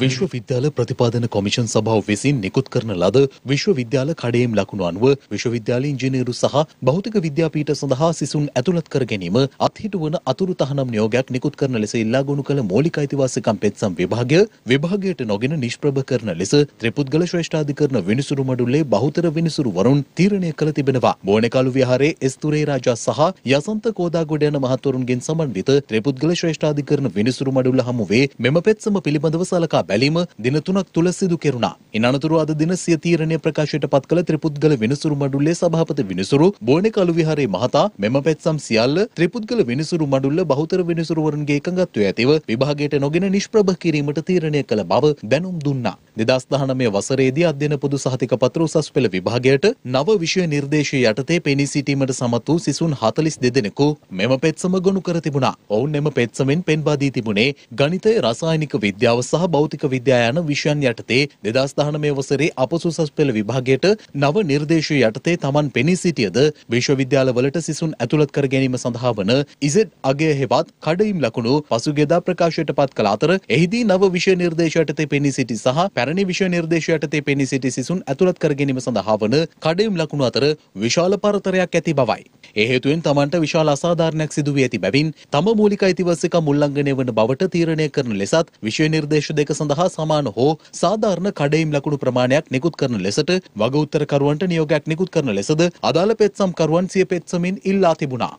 විශ්වවිද්‍යාල ප්‍රතිපාදන කොමිෂන් සභාව විසින් නිකුත් කරන ලද විශ්වවිද්‍යාල කඩේම් ලකුණු අනුව විශ්වවිද්‍යාල ඉංජිනේරු සහ භෞතික විද්‍යාපීඨ සඳහා සිසුන් ඇතුළත් කර ගැනීම අත්හිටුවන අතුරු තහනම් නියෝගයක් නිකුත් කරන ලෙස ඉල්ලා ගොනු කළ මූලික අයිතිවාසිකම් පෙත්සම් විභාගය විභාගයට නොගෙන නිෂ්ප්‍රභ කරන ලෙස ත්‍රිපුද්ගල ශ්‍රේෂ්ඨාධිකරණ විනිසුරු මඩුල්ලේ බහුතර විනිසුරු වරුන් තීරණය කළ තිබෙනවා. බෝනකාලු විහාරයේ එස්තුරේ රාජා සහ යසන්ත කෝදාගොඩ යන මහත්වරුන්ගෙන් සමන්විත ත්‍රිපුද්ගල ශ්‍රේෂ්ඨාධිකරණ විනිසුරු මඩුල්ල හමුවේ මෙම පෙත්සම පිළිබඳව සලකා සලකා බැලීම දින තුනක් තුළ සිදු කෙරුණා. ඉන් අනතුරුව අද දින සිය තීරණය ප්‍රකාශයට පත් කළ ත්‍රිපුද්ගල විනිසුරු මඩුල්ලේ සභාපති විනිසුරු බෝණිකලු විහාරයේ මහතා මෙම පෙත්සම් සියල්ල ත්‍රිපුද්ගල විනිසුරු මඩුල්ල බහුතර විනිසුරුවරුන්ගේ එකඟත්වය ඇතිව විභාගයට නොගෙන නිෂ්ප්‍රභ කිරීමට තීරණය කළ බව දැනුම් දුන්නා. 2019 වසරේදී අධ්‍යන පොදු සහතික පත්‍ර උසස් පෙළ විභාගයට නව විෂය නිර්දේශය යටතේ පෙනී සිටීමට සමත් වූ සිසුන් 42 දෙනෙකු මෙම පෙත්සම ගොනු කර තිබුණා. ඔවුන් එම පෙත්සමෙන් පෙන්වා දී තිබුණේ ගණිතය, රසායනික විද්‍යාව සහ භෞතික භෞතික විද්‍යා යන විෂයන් යටතේ 2019 වසරේ අපසුසස් පෙළ විභාගයට නව නිර්දේශ යටතේ Taman පෙනී සිටියද විශ්වවිද්‍යාලවලට සිසුන් ඇතුළත් කර ගැනීම සඳහා වන ඉසෙඩ් අගය හෙවත් කඩයිම් ලකුණු පසුගියදා ප්‍රකාශයට පත් කළ අතර එහිදී නව විෂය නිර්දේශ යටතේ පෙනී සිටි සහ පැරණි විෂය නිර්දේශ යටතේ පෙනී සිටි සිසුන් ඇතුළත් කර ගැනීම සඳහා වන කඩයිම් ලකුණු අතර විශාල පරතරයක් ඇති බවයි. ඒහේතුවෙන් තමන්ට විශාල අසාධාරණයක් සිදුවී ඇති බැවින් තම මූලික අයිතිවස්සක මුල්ලංඝනය වන බවට තීරණය කරන ලෙසත් විශ්ව නිර්දේශ දෙක සඳහා සමාන හෝ සාධාරණ කඩයිම් ලකුණු ප්‍රමාණයක් නිකුත් කරන ලෙසට වගඋත්තරකරුවන්ට නියෝගයක් නිකුත් කරන ලෙසද අදාළ පෙත්සම්කරුවන් සිය පෙත්සමින් ඉල්ලා තිබුණා.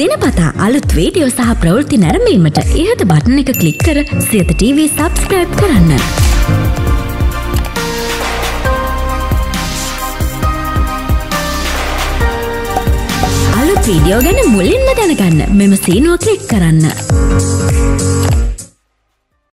දෙනපතා අලුත් වීඩියෝ සහ ප්‍රවෘත්ති නැරඹීමට ඉහත බටන එක ක්ලික් කර සියත TV සබස්ක්‍රයිබ් කරන්න. වීඩියෝ ගැන මුලින්ම දැනගන්න මෙම සීනුව කලික් කරන්න.